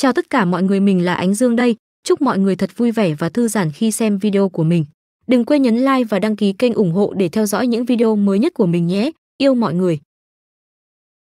Chào tất cả mọi người, mình là Ánh Dương đây. Chúc mọi người thật vui vẻ và thư giãn khi xem video của mình. Đừng quên nhấn like và đăng ký kênh ủng hộ để theo dõi những video mới nhất của mình nhé. Yêu mọi người.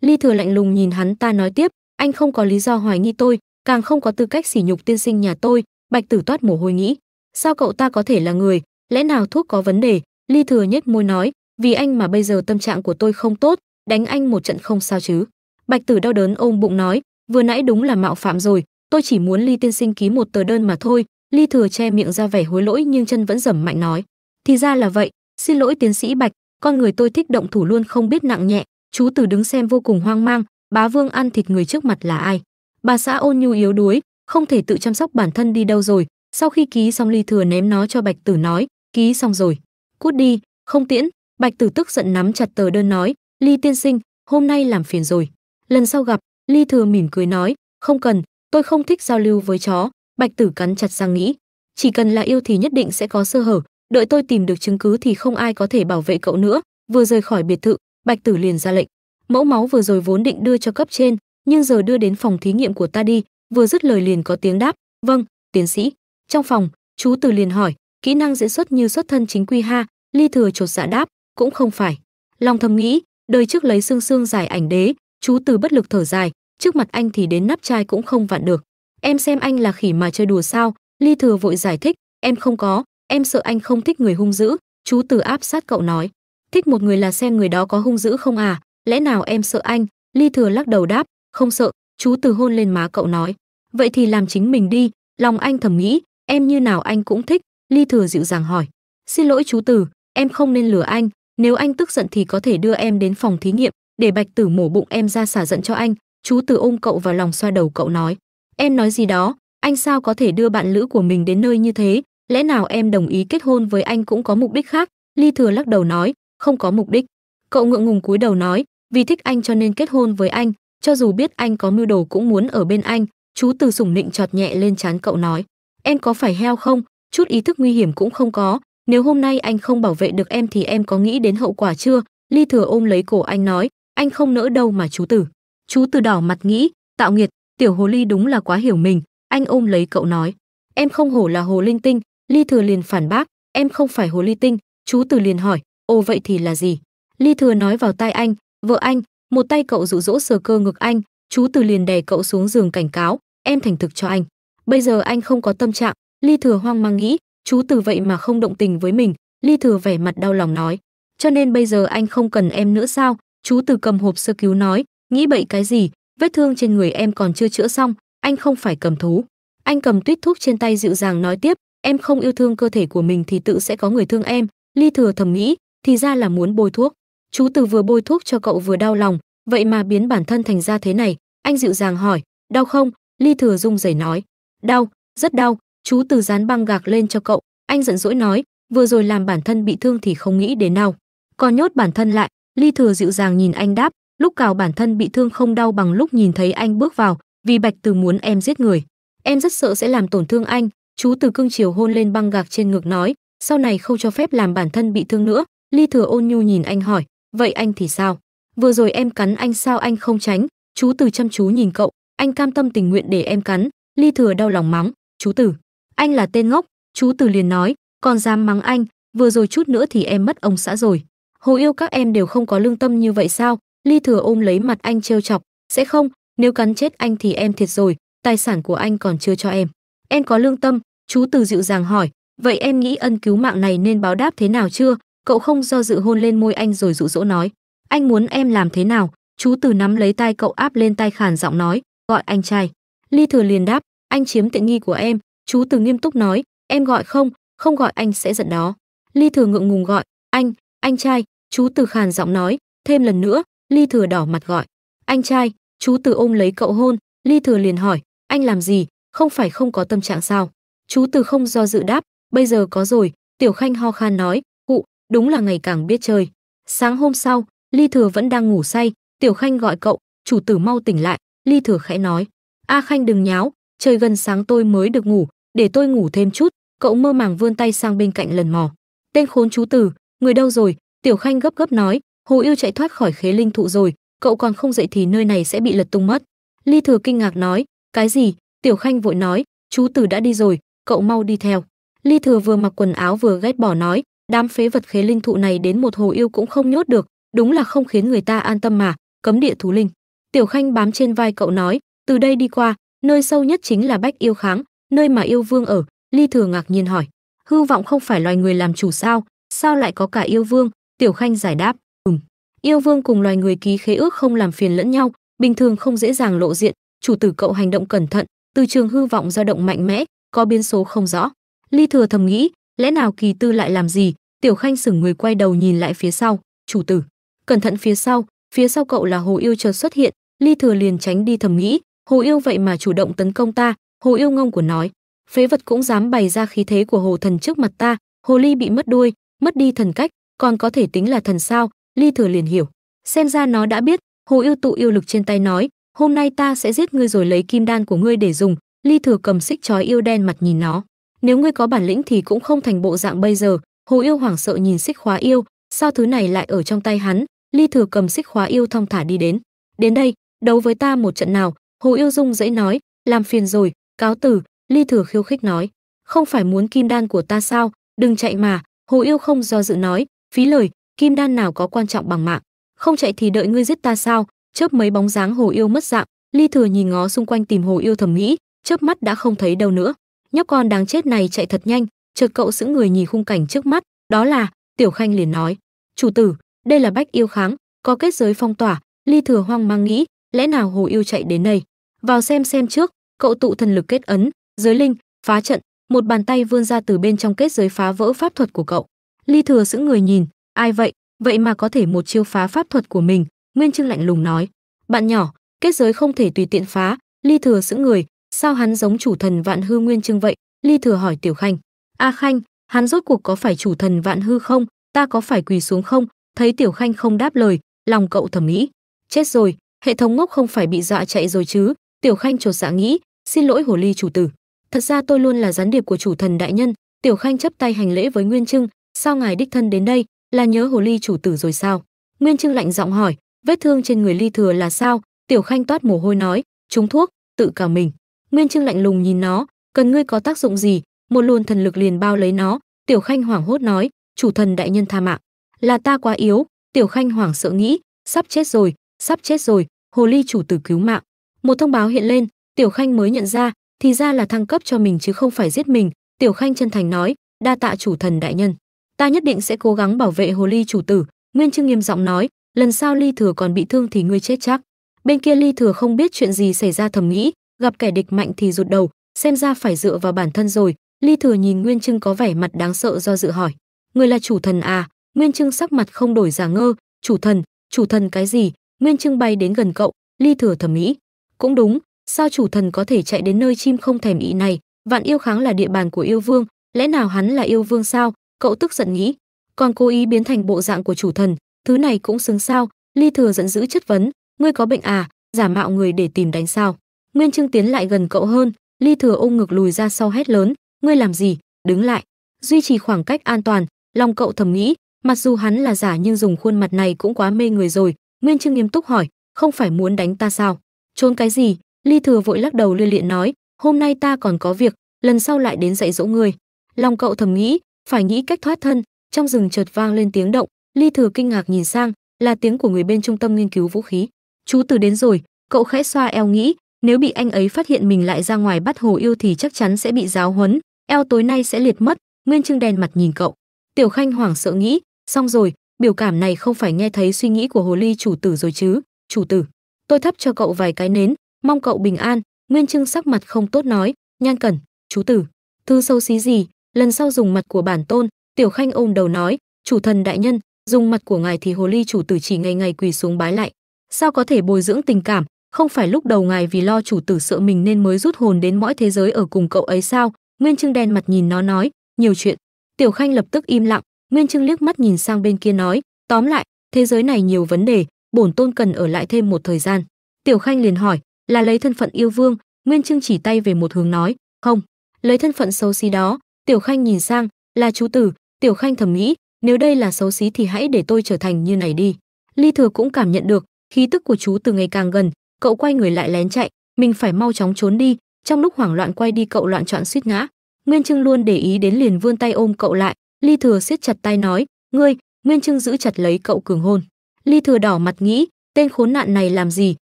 Ly Thừa lạnh lùng nhìn hắn ta nói tiếp, anh không có lý do hoài nghi tôi, càng không có tư cách sỉ nhục tiên sinh nhà tôi, Bạch Tử toát mồ hôi nghĩ, sao cậu ta có thể là người, lẽ nào thuốc có vấn đề? Ly Thừa nhếch môi nói, vì anh mà bây giờ tâm trạng của tôi không tốt, đánh anh một trận không sao chứ. Bạch Tử đau đớn ôm bụng nói, vừa nãy đúng là mạo phạm rồi tôi chỉ muốn ly tiên sinh ký một tờ đơn mà thôi ly thừa che miệng ra vẻ hối lỗi nhưng chân vẫn dẩm mạnh nói thì ra là vậy xin lỗi tiến sĩ bạch con người tôi thích động thủ luôn không biết nặng nhẹ chú tử đứng xem vô cùng hoang mang bá vương ăn thịt người trước mặt là ai bà xã ôn nhu yếu đuối không thể tự chăm sóc bản thân đi đâu rồi sau khi ký xong ly thừa ném nó cho bạch tử nói ký xong rồi cút đi không tiễn bạch tử tức giận nắm chặt tờ đơn nói ly tiên sinh hôm nay làm phiền rồi lần sau gặp Ly Thừa mỉm cười nói, không cần, tôi không thích giao lưu với chó. Bạch Tử cắn chặt răng nghĩ, chỉ cần là yêu thì nhất định sẽ có sơ hở, đợi tôi tìm được chứng cứ thì không ai có thể bảo vệ cậu nữa. Vừa rời khỏi biệt thự, Bạch Tử liền ra lệnh, mẫu máu vừa rồi vốn định đưa cho cấp trên, nhưng giờ đưa đến phòng thí nghiệm của ta đi. Vừa dứt lời liền có tiếng đáp, vâng, tiến sĩ. Trong phòng, chú Tử liền hỏi, kỹ năng diễn xuất như xuất thân chính quy ha, Ly Thừa chột dạ đáp, cũng không phải. Long thầm nghĩ, đời trước lấy xương xương giải ảnh đế, chú từ bất lực thở dài trước mặt anh thì đến nắp chai cũng không vặn được em xem anh là khỉ mà chơi đùa sao ly thừa vội giải thích em không có em sợ anh không thích người hung dữ chú từ áp sát cậu nói thích một người là xem người đó có hung dữ không à lẽ nào em sợ anh ly thừa lắc đầu đáp không sợ chú từ hôn lên má cậu nói vậy thì làm chính mình đi lòng anh thầm nghĩ em như nào anh cũng thích ly thừa dịu dàng hỏi xin lỗi chú từ em không nên lừa anh nếu anh tức giận thì có thể đưa em đến phòng thí nghiệm để bạch tử mổ bụng em ra xả giận cho anh chú từ ôm cậu vào lòng xoa đầu cậu nói em nói gì đó anh sao có thể đưa bạn lữ của mình đến nơi như thế lẽ nào em đồng ý kết hôn với anh cũng có mục đích khác ly thừa lắc đầu nói không có mục đích cậu ngượng ngùng cúi đầu nói vì thích anh cho nên kết hôn với anh cho dù biết anh có mưu đồ cũng muốn ở bên anh chú từ sủng nịnh chọt nhẹ lên trán cậu nói em có phải heo không chút ý thức nguy hiểm cũng không có nếu hôm nay anh không bảo vệ được em thì em có nghĩ đến hậu quả chưa ly thừa ôm lấy cổ anh nói anh không nỡ đâu mà chú tử chú tử đỏ mặt nghĩ tạo nghiệt tiểu hồ ly đúng là quá hiểu mình anh ôm lấy cậu nói em không hổ là hồ linh tinh ly thừa liền phản bác em không phải hồ ly tinh chú tử liền hỏi ồ vậy thì là gì ly thừa nói vào tai anh vợ anh một tay cậu dụ dỗ sờ cơ ngực anh chú tử liền đè cậu xuống giường cảnh cáo em thành thực cho anh bây giờ anh không có tâm trạng ly thừa hoang mang nghĩ chú tử vậy mà không động tình với mình ly thừa vẻ mặt đau lòng nói cho nên bây giờ anh không cần em nữa sao Chú Từ cầm hộp sơ cứu nói, nghĩ bậy cái gì, vết thương trên người em còn chưa chữa xong, anh không phải cầm thú. Anh cầm tuyết thuốc trên tay dịu dàng nói tiếp, em không yêu thương cơ thể của mình thì tự sẽ có người thương em. Ly thừa thầm nghĩ, thì ra là muốn bôi thuốc. Chú Từ vừa bôi thuốc cho cậu vừa đau lòng, vậy mà biến bản thân thành ra thế này. Anh dịu dàng hỏi, đau không? Ly thừa rung rẩy nói, đau, rất đau. Chú Từ dán băng gạc lên cho cậu. Anh giận dỗi nói, vừa rồi làm bản thân bị thương thì không nghĩ đến nào Còn nhốt bản thân lại, Ly Thừa dịu dàng nhìn anh đáp, lúc cào bản thân bị thương không đau bằng lúc nhìn thấy anh bước vào, vì Bạch Từ muốn em giết người. Em rất sợ sẽ làm tổn thương anh, chú Từ cương chiều hôn lên băng gạc trên ngực nói, sau này không cho phép làm bản thân bị thương nữa. Ly Thừa ôn nhu nhìn anh hỏi, vậy anh thì sao? Vừa rồi em cắn anh sao anh không tránh? Chú Từ chăm chú nhìn cậu, anh cam tâm tình nguyện để em cắn. Ly Thừa đau lòng mắng, chú Từ, anh là tên ngốc. Chú Từ liền nói, còn dám mắng anh, vừa rồi chút nữa thì em mất ông xã rồi. Hồ yêu các em đều không có lương tâm như vậy sao? Ly thừa ôm lấy mặt anh trêu chọc, sẽ không, nếu cắn chết anh thì em thiệt rồi, tài sản của anh còn chưa cho em. Em có lương tâm, chú từ dịu dàng hỏi, vậy em nghĩ ân cứu mạng này nên báo đáp thế nào chưa? Cậu không do dự hôn lên môi anh rồi dụ dỗ nói, anh muốn em làm thế nào? Chú từ nắm lấy tay cậu áp lên tay khàn giọng nói, gọi anh trai. Ly thừa liền đáp, anh chiếm tiện nghi của em, chú từ nghiêm túc nói, em gọi không, không gọi anh sẽ giận đó. Ly thừa ngượng ngùng gọi, anh, anh trai, chú từ khàn giọng nói thêm lần nữa ly thừa đỏ mặt gọi anh trai chú từ ôm lấy cậu hôn ly thừa liền hỏi anh làm gì không phải không có tâm trạng sao chú từ không do dự đáp bây giờ có rồi tiểu khanh ho khan nói cụ đúng là ngày càng biết chơi sáng hôm sau ly thừa vẫn đang ngủ say tiểu khanh gọi cậu chủ tử mau tỉnh lại ly thừa khẽ nói a khanh đừng nháo trời gần sáng tôi mới được ngủ để tôi ngủ thêm chút cậu mơ màng vươn tay sang bên cạnh lần mò tên khốn chú tử người đâu rồi Tiểu Khanh gấp gấp nói, Hồ Yêu chạy thoát khỏi khế linh thụ rồi, cậu còn không dậy thì nơi này sẽ bị lật tung mất. Ly Thừa kinh ngạc nói, cái gì? Tiểu Khanh vội nói, chú Tử đã đi rồi, cậu mau đi theo. Ly Thừa vừa mặc quần áo vừa ghét bỏ nói, đám phế vật khế linh thụ này đến một hồ yêu cũng không nhốt được, đúng là không khiến người ta an tâm mà, cấm địa thú linh. Tiểu Khanh bám trên vai cậu nói, từ đây đi qua, nơi sâu nhất chính là Bách Yêu Kháng, nơi mà yêu vương ở, Ly Thừa ngạc nhiên hỏi, hư vọng không phải loài người làm chủ sao, sao lại có cả yêu vương, Tiểu Khanh giải đáp, "Ừm, yêu vương cùng loài người ký khế ước không làm phiền lẫn nhau, bình thường không dễ dàng lộ diện, chủ tử cậu hành động cẩn thận, từ trường hư vọng dao động mạnh mẽ, có biến số không rõ." Ly Thừa thầm nghĩ, lẽ nào Kỳ Tư lại làm gì? Tiểu Khanh sửng người quay đầu nhìn lại phía sau, "Chủ tử, cẩn thận phía sau, phía sau cậu là Hồ Yêu chợt xuất hiện." Ly Thừa liền tránh đi thầm nghĩ, "Hồ Yêu vậy mà chủ động tấn công ta." Hồ Yêu ngông của nói, "Phế vật cũng dám bày ra khí thế của hồ thần trước mặt ta, hồ ly bị mất đuôi, mất đi thần cách, còn có thể tính là thần sao ly thừa liền hiểu xem ra nó đã biết hồ yêu tụ yêu lực trên tay nói hôm nay ta sẽ giết ngươi rồi lấy kim đan của ngươi để dùng ly thừa cầm xích chói yêu đen mặt nhìn nó nếu ngươi có bản lĩnh thì cũng không thành bộ dạng bây giờ hồ yêu hoảng sợ nhìn xích khóa yêu sao thứ này lại ở trong tay hắn ly thừa cầm xích khóa yêu thong thả đi đến đến đây đấu với ta một trận nào hồ yêu dung dãy nói làm phiền rồi cáo tử ly thừa khiêu khích nói không phải muốn kim đan của ta sao đừng chạy mà hồ yêu không do dự nói phí lời kim đan nào có quan trọng bằng mạng không chạy thì đợi ngươi giết ta sao chớp mấy bóng dáng hồ yêu mất dạng ly thừa nhìn ngó xung quanh tìm hồ yêu thầm nghĩ chớp mắt đã không thấy đâu nữa nhóc con đáng chết này chạy thật nhanh chợt cậu giữ người nhìn khung cảnh trước mắt đó là tiểu khanh liền nói chủ tử đây là bách yêu kháng có kết giới phong tỏa ly thừa hoang mang nghĩ lẽ nào hồ yêu chạy đến đây vào xem xem trước cậu tụ thần lực kết ấn giới linh phá trận một bàn tay vươn ra từ bên trong kết giới phá vỡ pháp thuật của cậu Ly Thừa sững người nhìn, ai vậy, vậy mà có thể một chiêu phá pháp thuật của mình, Nguyên Trưng lạnh lùng nói, bạn nhỏ, kết giới không thể tùy tiện phá, Ly Thừa sững người, sao hắn giống chủ thần vạn hư Nguyên Trưng vậy? Ly Thừa hỏi Tiểu Khanh, "A à Khanh, hắn rốt cuộc có phải chủ thần vạn hư không, ta có phải quỳ xuống không?" Thấy Tiểu Khanh không đáp lời, lòng cậu thầm nghĩ, chết rồi, hệ thống ngốc không phải bị dọa chạy rồi chứ? Tiểu Khanh chột dạ nghĩ, "Xin lỗi Hồ Ly chủ tử, thật ra tôi luôn là gián điệp của chủ thần đại nhân." Tiểu Khanh chấp tay hành lễ với Nguyên Trưng, sao ngài đích thân đến đây là nhớ hồ ly chủ tử rồi sao nguyên trưng lạnh giọng hỏi vết thương trên người ly thừa là sao tiểu khanh toát mồ hôi nói trúng thuốc tự cả mình nguyên trưng lạnh lùng nhìn nó cần ngươi có tác dụng gì một luồn thần lực liền bao lấy nó tiểu khanh hoảng hốt nói chủ thần đại nhân tha mạng là ta quá yếu tiểu khanh hoảng sợ nghĩ sắp chết rồi sắp chết rồi hồ ly chủ tử cứu mạng một thông báo hiện lên tiểu khanh mới nhận ra thì ra là thăng cấp cho mình chứ không phải giết mình tiểu khanh chân thành nói đa tạ chủ thần đại nhân ta nhất định sẽ cố gắng bảo vệ hồ ly chủ tử nguyên trương nghiêm giọng nói lần sau ly thừa còn bị thương thì ngươi chết chắc bên kia ly thừa không biết chuyện gì xảy ra thầm nghĩ gặp kẻ địch mạnh thì rụt đầu xem ra phải dựa vào bản thân rồi ly thừa nhìn nguyên trương có vẻ mặt đáng sợ do dự hỏi người là chủ thần à nguyên trương sắc mặt không đổi giả ngơ chủ thần chủ thần cái gì nguyên trương bay đến gần cậu ly thừa thầm nghĩ cũng đúng sao chủ thần có thể chạy đến nơi chim không thèm ý này vạn yêu kháng là địa bàn của yêu vương lẽ nào hắn là yêu vương sao cậu tức giận nghĩ còn cố ý biến thành bộ dạng của chủ thần thứ này cũng xứng sao ly thừa giận dữ chất vấn ngươi có bệnh à giả mạo người để tìm đánh sao nguyên trương tiến lại gần cậu hơn ly thừa ôm ngực lùi ra sau hét lớn ngươi làm gì đứng lại duy trì khoảng cách an toàn lòng cậu thầm nghĩ mặc dù hắn là giả nhưng dùng khuôn mặt này cũng quá mê người rồi nguyên trương nghiêm túc hỏi không phải muốn đánh ta sao trốn cái gì ly thừa vội lắc đầu lia liện nói hôm nay ta còn có việc lần sau lại đến dạy dỗ ngươi lòng cậu thầm nghĩ phải nghĩ cách thoát thân trong rừng chợt vang lên tiếng động ly thừa kinh ngạc nhìn sang là tiếng của người bên trung tâm nghiên cứu vũ khí chú từ đến rồi cậu khẽ xoa eo nghĩ nếu bị anh ấy phát hiện mình lại ra ngoài bắt hồ yêu thì chắc chắn sẽ bị giáo huấn eo tối nay sẽ liệt mất nguyên trưng đen mặt nhìn cậu tiểu khanh hoảng sợ nghĩ xong rồi biểu cảm này không phải nghe thấy suy nghĩ của hồ ly chủ tử rồi chứ chủ tử tôi thắp cho cậu vài cái nến mong cậu bình an nguyên trưng sắc mặt không tốt nói nhan cẩn chú tử thư sâu xí gì lần sau dùng mặt của bản tôn tiểu khanh ôm đầu nói chủ thần đại nhân dùng mặt của ngài thì hồ ly chủ tử chỉ ngày ngày quỳ xuống bái lại sao có thể bồi dưỡng tình cảm không phải lúc đầu ngài vì lo chủ tử sợ mình nên mới rút hồn đến mỗi thế giới ở cùng cậu ấy sao nguyên trưng đen mặt nhìn nó nói nhiều chuyện tiểu khanh lập tức im lặng nguyên trưng liếc mắt nhìn sang bên kia nói tóm lại thế giới này nhiều vấn đề bổn tôn cần ở lại thêm một thời gian tiểu khanh liền hỏi là lấy thân phận yêu vương nguyên trưng chỉ tay về một hướng nói không lấy thân phận xấu xí đó Tiểu Khanh nhìn sang, là chú tử, Tiểu Khanh thầm nghĩ, nếu đây là xấu xí thì hãy để tôi trở thành như này đi. Ly Thừa cũng cảm nhận được, khí tức của chú từ ngày càng gần, cậu quay người lại lén chạy, mình phải mau chóng trốn đi, trong lúc hoảng loạn quay đi cậu loạn choạng suýt ngã. Nguyên Trưng luôn để ý đến liền vươn tay ôm cậu lại, Ly Thừa siết chặt tay nói, "Ngươi!" Nguyên Trưng giữ chặt lấy cậu cường hôn. Ly Thừa đỏ mặt nghĩ, tên khốn nạn này làm gì,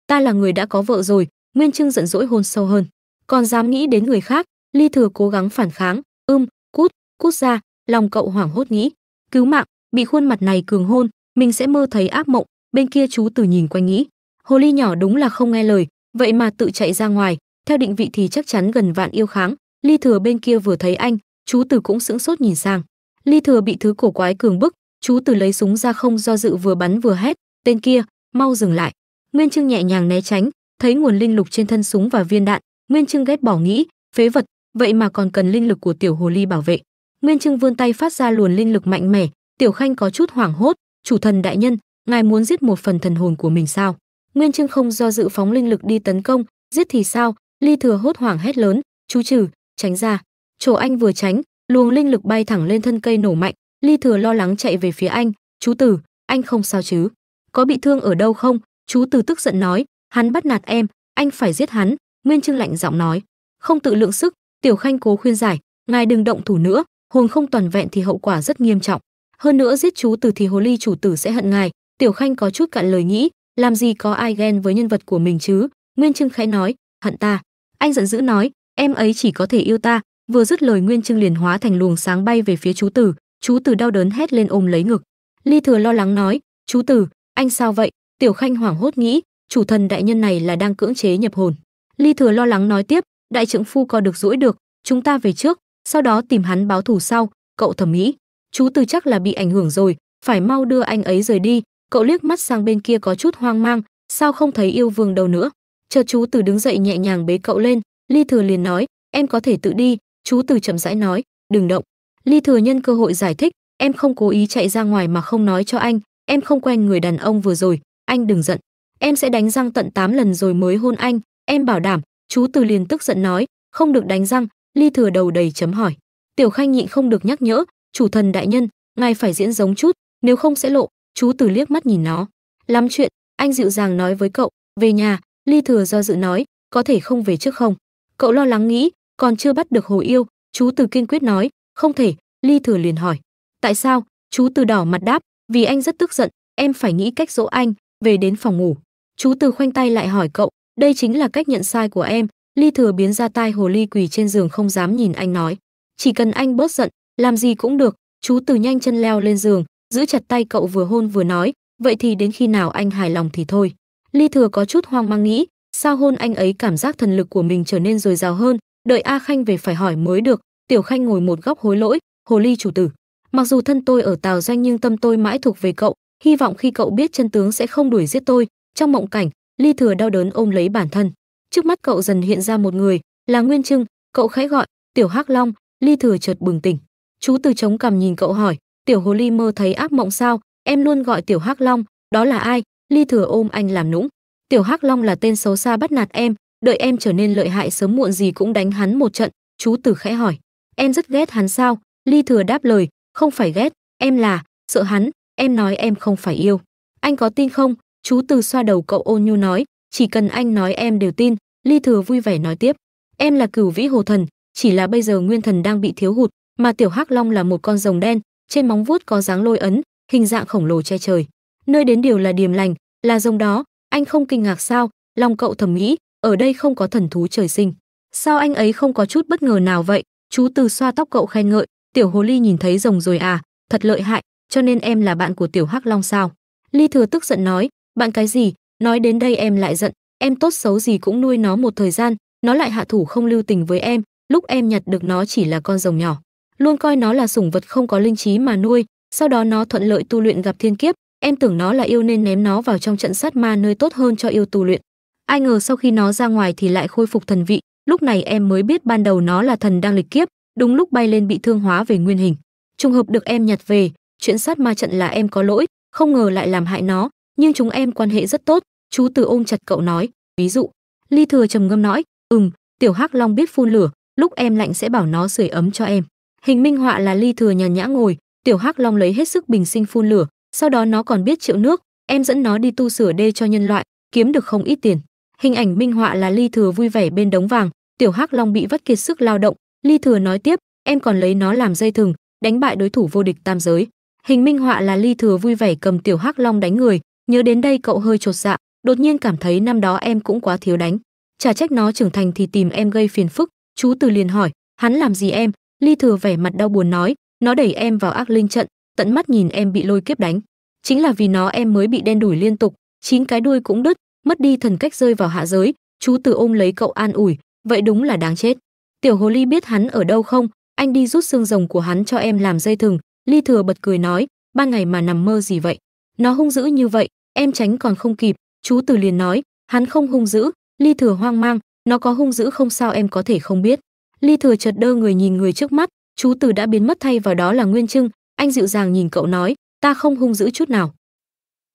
ta là người đã có vợ rồi, Nguyên Trưng giận dỗi hôn sâu hơn. Còn dám nghĩ đến người khác, Ly Thừa cố gắng phản kháng, Ưm, cút, cút ra, lòng cậu hoảng hốt nghĩ, cứu mạng, bị khuôn mặt này cường hôn, mình sẽ mơ thấy ác mộng, bên kia chú Tử nhìn quanh nghĩ, hồ ly nhỏ đúng là không nghe lời, vậy mà tự chạy ra ngoài, theo định vị thì chắc chắn gần vạn yêu kháng, Ly Thừa bên kia vừa thấy anh, chú Tử cũng sững sốt nhìn sang. Ly Thừa bị thứ cổ quái cường bức, chú Tử lấy súng ra không do dự vừa bắn vừa hét, tên kia, mau dừng lại. Nguyên Trưng nhẹ nhàng né tránh, thấy nguồn linh lục trên thân súng và viên đạn, Nguyên Trưng ghét bỏ nghĩ, phế vật, vậy mà còn cần linh lực của tiểu hồ ly bảo vệ. Nguyên Trưng vươn tay phát ra luồn linh lực mạnh mẽ, Tiểu Khanh có chút hoảng hốt, "Chủ thần đại nhân, ngài muốn giết một phần thần hồn của mình sao?" Nguyên Trưng không do dự phóng linh lực đi tấn công, giết thì sao? Ly Thừa hốt hoảng hét lớn, "Chú trừ, tránh ra." Chỗ anh vừa tránh, luồng linh lực bay thẳng lên thân cây nổ mạnh, Ly Thừa lo lắng chạy về phía anh, "Chú Tử, anh không sao chứ? Có bị thương ở đâu không?" Chú Tử tức giận nói, "Hắn bắt nạt em, anh phải giết hắn." Nguyên Trưng lạnh giọng nói, "Không tự lượng sức, Tiểu Khanh cố khuyên giải, ngài đừng động thủ nữa, hồn không toàn vẹn thì hậu quả rất nghiêm trọng. Hơn nữa giết chú tử thì hồ ly chủ tử sẽ hận ngài. Tiểu Khanh có chút cạn lời nghĩ, làm gì có ai ghen với nhân vật của mình chứ? Nguyên Trưng khẽ nói, hận ta. Anh giận dữ nói, em ấy chỉ có thể yêu ta. Vừa dứt lời Nguyên Trưng liền hóa thành luồng sáng bay về phía chú tử, chú tử đau đớn hét lên ôm lấy ngực. Ly Thừa lo lắng nói, chú tử, anh sao vậy? Tiểu Khanh hoảng hốt nghĩ, chủ thần đại nhân này là đang cưỡng chế nhập hồn. Ly Thừa lo lắng nói tiếp, đại trưởng phu co được duỗi được chúng ta về trước sau đó tìm hắn báo thù sau cậu thẩm mỹ chú từ chắc là bị ảnh hưởng rồi phải mau đưa anh ấy rời đi cậu liếc mắt sang bên kia có chút hoang mang sao không thấy yêu vương đâu nữa chờ chú từ đứng dậy nhẹ nhàng bế cậu lên ly thừa liền nói em có thể tự đi chú từ chậm rãi nói đừng động ly thừa nhân cơ hội giải thích em không cố ý chạy ra ngoài mà không nói cho anh em không quen người đàn ông vừa rồi anh đừng giận em sẽ đánh răng tận 8 lần rồi mới hôn anh em bảo đảm Chú Từ liền tức giận nói, không được đánh răng, ly thừa đầu đầy chấm hỏi. Tiểu Khanh nhịn không được nhắc nhở, chủ thần đại nhân, ngài phải diễn giống chút, nếu không sẽ lộ, chú Từ liếc mắt nhìn nó. Lắm chuyện, anh dịu dàng nói với cậu, về nhà, ly thừa do dự nói, có thể không về trước không? Cậu lo lắng nghĩ, còn chưa bắt được hồ yêu, chú Từ kiên quyết nói, không thể, ly thừa liền hỏi. Tại sao? Chú Từ đỏ mặt đáp, vì anh rất tức giận, em phải nghĩ cách dỗ anh, về đến phòng ngủ. Chú Từ khoanh tay lại hỏi cậu, đây chính là cách nhận sai của em, Ly Thừa biến ra tai hồ ly quỳ trên giường không dám nhìn anh nói. Chỉ cần anh bớt giận, làm gì cũng được, chú từ nhanh chân leo lên giường, giữ chặt tay cậu vừa hôn vừa nói, vậy thì đến khi nào anh hài lòng thì thôi. Ly Thừa có chút hoang mang nghĩ, sao hôn anh ấy cảm giác thần lực của mình trở nên dồi dào hơn, đợi A Khanh về phải hỏi mới được, Tiểu Khanh ngồi một góc hối lỗi, hồ ly chủ tử. Mặc dù thân tôi ở Tào Doanh nhưng tâm tôi mãi thuộc về cậu, hy vọng khi cậu biết chân tướng sẽ không đuổi giết tôi, trong mộng cảnh, ly thừa đau đớn ôm lấy bản thân trước mắt cậu dần hiện ra một người là nguyên trưng cậu khẽ gọi tiểu hắc long ly thừa chợt bừng tỉnh chú từ trống cằm nhìn cậu hỏi tiểu hồ ly mơ thấy ác mộng sao em luôn gọi tiểu hắc long đó là ai ly thừa ôm anh làm nũng tiểu hắc long là tên xấu xa bắt nạt em đợi em trở nên lợi hại sớm muộn gì cũng đánh hắn một trận chú từ khẽ hỏi em rất ghét hắn sao ly thừa đáp lời không phải ghét em là sợ hắn em nói em không phải yêu anh có tin không Chú Từ xoa đầu cậu ôn nhu nói, chỉ cần anh nói em đều tin, Ly Thừa vui vẻ nói tiếp. Em là cửu vĩ hồ thần, chỉ là bây giờ nguyên thần đang bị thiếu hụt, mà tiểu hắc long là một con rồng đen, trên móng vuốt có dáng lôi ấn, hình dạng khổng lồ che trời. Nơi đến điều là điềm lành, là rồng đó, anh không kinh ngạc sao? Lòng cậu thầm nghĩ, ở đây không có thần thú trời sinh. Sao anh ấy không có chút bất ngờ nào vậy? Chú Từ xoa tóc cậu khen ngợi, tiểu hồ ly nhìn thấy rồng rồi à, thật lợi hại, cho nên em là bạn của tiểu hắc long sao? Ly Thừa tức giận nói, bạn cái gì? Nói đến đây em lại giận, em tốt xấu gì cũng nuôi nó một thời gian, nó lại hạ thủ không lưu tình với em, lúc em nhặt được nó chỉ là con rồng nhỏ, luôn coi nó là sủng vật không có linh trí mà nuôi, sau đó nó thuận lợi tu luyện gặp thiên kiếp, em tưởng nó là yêu nên ném nó vào trong trận sát ma nơi tốt hơn cho yêu tu luyện. Ai ngờ sau khi nó ra ngoài thì lại khôi phục thần vị, lúc này em mới biết ban đầu nó là thần đang lịch kiếp, đúng lúc bay lên bị thương hóa về nguyên hình. Trùng hợp được em nhặt về, chuyện sát ma trận là em có lỗi, không ngờ lại làm hại nó, nhưng chúng em quan hệ rất tốt chú từ ôm chặt cậu nói ví dụ ly thừa trầm ngâm nói ừm tiểu hắc long biết phun lửa lúc em lạnh sẽ bảo nó sưởi ấm cho em hình minh họa là ly thừa nhàn nhã ngồi tiểu hắc long lấy hết sức bình sinh phun lửa sau đó nó còn biết triệu nước em dẫn nó đi tu sửa đê cho nhân loại kiếm được không ít tiền hình ảnh minh họa là ly thừa vui vẻ bên đống vàng tiểu hắc long bị vắt kiệt sức lao động ly thừa nói tiếp em còn lấy nó làm dây thừng đánh bại đối thủ vô địch tam giới hình minh họa là ly thừa vui vẻ cầm tiểu hắc long đánh người Nhớ đến đây cậu hơi chột dạ, đột nhiên cảm thấy năm đó em cũng quá thiếu đánh. Chả trách nó trưởng thành thì tìm em gây phiền phức, chú Từ liền hỏi, hắn làm gì em? Ly Thừa vẻ mặt đau buồn nói, nó đẩy em vào ác linh trận, tận mắt nhìn em bị lôi kiếp đánh. Chính là vì nó em mới bị đen đuổi liên tục, chín cái đuôi cũng đứt, mất đi thần cách rơi vào hạ giới, chú Từ ôm lấy cậu an ủi, vậy đúng là đáng chết. Tiểu hồ ly biết hắn ở đâu không? Anh đi rút xương rồng của hắn cho em làm dây thừng, Ly Thừa bật cười nói, ban ngày mà nằm mơ gì vậy? Nó hung dữ như vậy, em tránh còn không kịp chú từ liền nói hắn không hung dữ ly thừa hoang mang nó có hung dữ không sao em có thể không biết ly thừa chợt đơ người nhìn người trước mắt chú từ đã biến mất thay vào đó là nguyên trưng anh dịu dàng nhìn cậu nói ta không hung dữ chút nào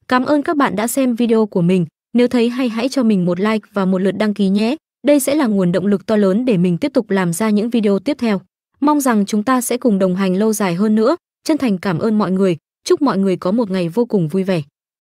cảm ơn các bạn đã xem video của mình nếu thấy hay hãy cho mình một like và một lượt đăng ký nhé đây sẽ là nguồn động lực to lớn để mình tiếp tục làm ra những video tiếp theo mong rằng chúng ta sẽ cùng đồng hành lâu dài hơn nữa chân thành cảm ơn mọi người chúc mọi người có một ngày vô cùng vui vẻ